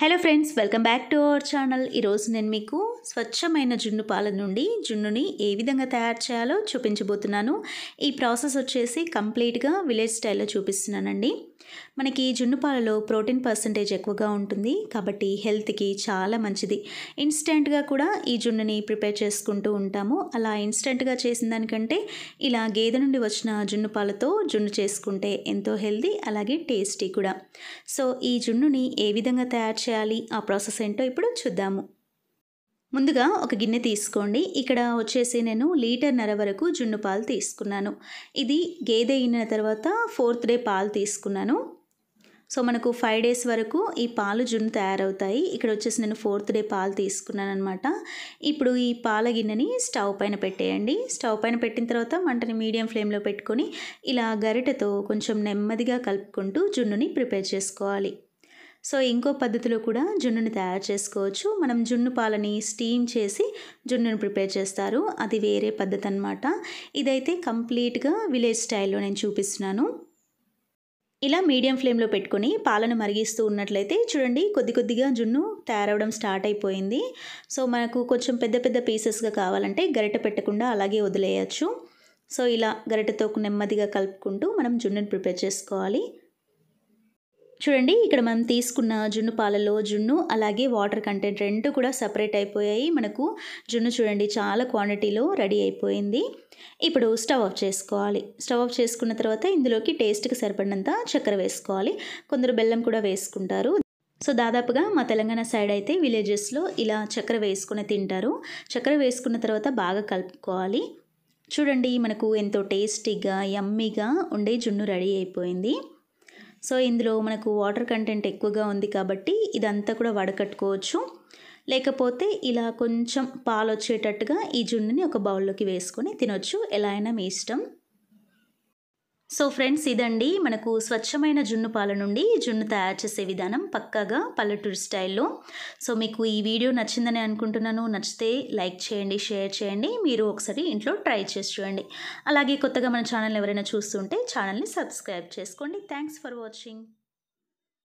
hello friends welcome back to our channel ఈరోజు నేను మీకు స్వచ్ఛమైన జున్ను పాల నుండి జున్నుని ఏ విధంగా తయారు చేయాలో చూపించబోతున్నాను ఈ ప్రాసెస్ వచ్చేసి కంప్లీట్గా విలేజ్ స్టైల్లో చూపిస్తున్నానండి మనకి జున్ను పాలలో ప్రోటీన్ పర్సంటేజ్ ఎక్కువగా ఉంటుంది కాబట్టి హెల్త్కి చాలా మంచిది ఇన్స్టెంట్గా కూడా ఈ జున్నుని ప్రిపేర్ చేసుకుంటూ ఉంటాము అలా ఇన్స్టెంట్గా చేసిన దానికంటే ఇలా గేదె నుండి వచ్చిన జున్ను పాలతో జున్ను చేసుకుంటే ఎంతో హెల్తీ అలాగే టేస్టీ కూడా సో ఈ జున్నుని ఏ విధంగా తయారు చేయాలి ఆ ప్రాసెస్ ఏంటో ఇప్పుడు చూద్దాము ముందుగా ఒక గిన్నె తీసుకోండి ఇక్కడ వచ్చేసి నేను లీటర్ నర వరకు జున్ను పాలు తీసుకున్నాను ఇది గేదె అయిన తర్వాత ఫోర్త్ డే పాలు తీసుకున్నాను సో మనకు ఫైవ్ డేస్ వరకు ఈ పాలు జున్ను తయారవుతాయి ఇక్కడ వచ్చేసి నేను ఫోర్త్ డే పాలు తీసుకున్నాను అనమాట ఇప్పుడు ఈ పాల గిన్నెని స్టవ్ పైన పెట్టేయండి స్టవ్ పైన పెట్టిన తర్వాత మంటని మీడియం ఫ్లేమ్లో పెట్టుకొని ఇలా గరిటెతో కొంచెం నెమ్మదిగా కలుపుకుంటూ జున్నుని ప్రిపేర్ చేసుకోవాలి సో ఇంకో పద్ధతిలో కూడా జున్నుని తయారు చేసుకోవచ్చు మనం జున్ను పాలని స్టీమ్ చేసి జున్నును ప్రిపేర్ చేస్తారు అది వేరే పద్ధతి అనమాట ఇదైతే కంప్లీట్గా విలేజ్ స్టైల్లో నేను చూపిస్తున్నాను ఇలా మీడియం ఫ్లేమ్లో పెట్టుకొని పాలను మరిగిస్తూ ఉన్నట్లయితే చూడండి కొద్ది కొద్దిగా జున్ను తయారవడం స్టార్ట్ అయిపోయింది సో మనకు కొంచెం పెద్ద పెద్ద పీసెస్గా కావాలంటే గరిట పెట్టకుండా అలాగే వదిలేయచ్చు సో ఇలా గరిటతో నెమ్మదిగా కలుపుకుంటూ మనం జున్నును ప్రిపేర్ చేసుకోవాలి చూడండి ఇక్కడ మనం తీసుకున్న జున్ను పాలలో జున్ను అలాగే వాటర్ కంటెంట్ రెండు కూడా సపరేట్ అయిపోయాయి మనకు జున్ను చూడండి చాలా క్వాంటిటీలో రెడీ అయిపోయింది ఇప్పుడు స్టవ్ ఆఫ్ చేసుకోవాలి స్టవ్ ఆఫ్ చేసుకున్న తర్వాత ఇందులోకి టేస్ట్కి సరిపడినంత చక్కెర వేసుకోవాలి కొందరు బెల్లం కూడా వేసుకుంటారు సో దాదాపుగా మా తెలంగాణ సైడ్ అయితే విలేజెస్లో ఇలా చక్కెర వేసుకుని తింటారు చక్కెర వేసుకున్న తర్వాత బాగా కలుపుకోవాలి చూడండి మనకు ఎంతో టేస్టీగా యమ్మీగా ఉండే జున్ను రెడీ అయిపోయింది సో ఇందులో మనకు వాటర్ కంటెంట్ ఎక్కువగా ఉంది కాబట్టి ఇదంతా కూడా వడకట్టుకోవచ్చు లేకపోతే ఇలా కొంచెం పాలు వచ్చేటట్టుగా ఈ జున్నుని ఒక బౌల్లోకి వేసుకొని తినొచ్చు ఎలా అయినా మీ ఇష్టం సో ఫ్రెండ్స్ ఇదండి మనకు స్వచ్ఛమైన జున్ను పాల నుండి జున్ను తయారు చేసే విధానం పక్కాగా పల్లెటూరు స్టైల్లో సో మీకు ఈ వీడియో నచ్చిందని అనుకుంటున్నాను నచ్చితే లైక్ చేయండి షేర్ చేయండి మీరు ఒకసారి ఇంట్లో ట్రై చేసి చూడండి అలాగే కొత్తగా మన ఛానల్ ఎవరైనా చూస్తుంటే ఛానల్ని సబ్స్క్రైబ్ చేసుకోండి థ్యాంక్స్ ఫర్ వాచింగ్